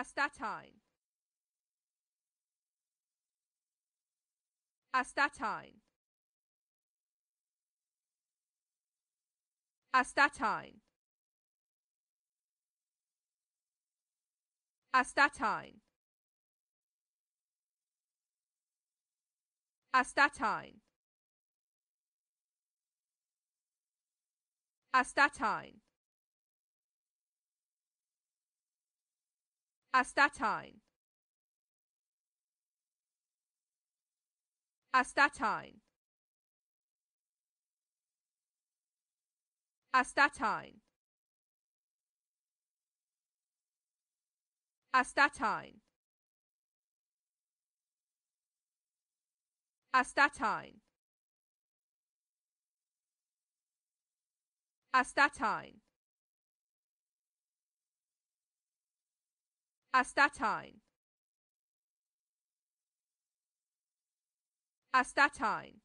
Astatine. Astatine. Astatine. Astatine. Astatine. Astatine. Astatine. Astatine. Astatine. Astatine. Astatine. Astatine. Astatine. Astatine.